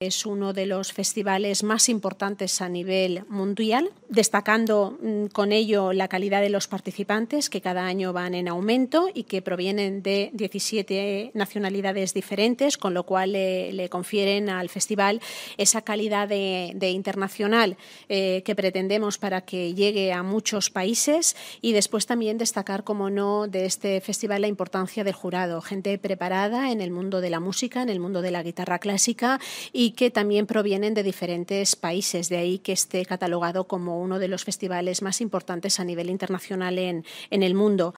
Es uno de los festivales más importantes a nivel mundial, destacando mm, con ello la calidad de los participantes, que cada año van en aumento y que provienen de 17 nacionalidades diferentes, con lo cual le confieren al festival esa calidad de, internacional eh, que pretendemos para que llegue a muchos países. Y después también destacar, como no, de este festival la importancia del jurado, gente preparada en el mundo de la música, en el mundo de la guitarra clásica y y que también provienen de diferentes países, de ahí que esté catalogado como uno de los festivales más importantes a nivel internacional en, el mundo.